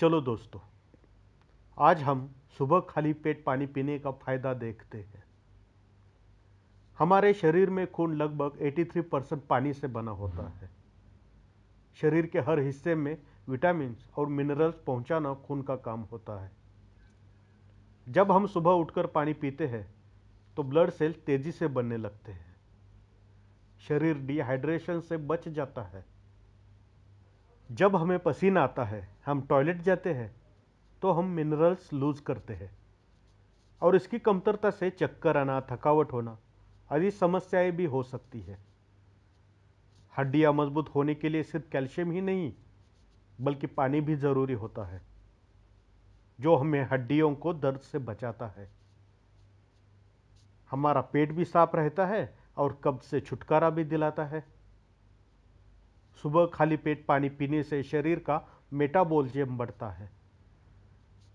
चलो दोस्तों आज हम सुबह खाली पेट पानी पीने का फायदा देखते हैं हमारे शरीर में खून लगभग 83 परसेंट पानी से बना होता है शरीर के हर हिस्से में विटामिन और मिनरल्स पहुंचाना खून का काम होता है जब हम सुबह उठकर पानी पीते हैं तो ब्लड सेल तेजी से बनने लगते हैं शरीर डिहाइड्रेशन से बच जाता है जब हमें पसीना आता है हम टॉयलेट जाते हैं तो हम मिनरल्स लूज़ करते हैं और इसकी कमतरता से चक्कर आना थकावट होना आदि समस्याएं भी हो सकती है हड्डियां मजबूत होने के लिए सिर्फ कैल्शियम ही नहीं बल्कि पानी भी ज़रूरी होता है जो हमें हड्डियों को दर्द से बचाता है हमारा पेट भी साफ रहता है और कब्ज से छुटकारा भी दिलाता है सुबह खाली पेट पानी पीने से शरीर का मेटाबॉलिज्म बढ़ता है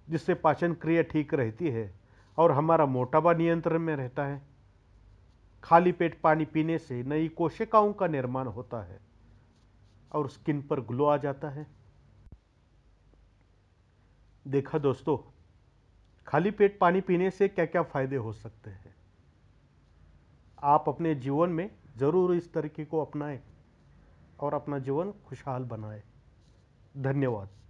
जिससे पाचन क्रिया ठीक रहती है और हमारा मोटापा नियंत्रण में रहता है खाली पेट पानी पीने से नई कोशिकाओं का निर्माण होता है और स्किन पर ग्लो आ जाता है देखा दोस्तों खाली पेट पानी पीने से क्या क्या फ़ायदे हो सकते हैं आप अपने जीवन में ज़रूर इस तरीके को अपनाएं और अपना जीवन खुशहाल बनाएं धन्यवाद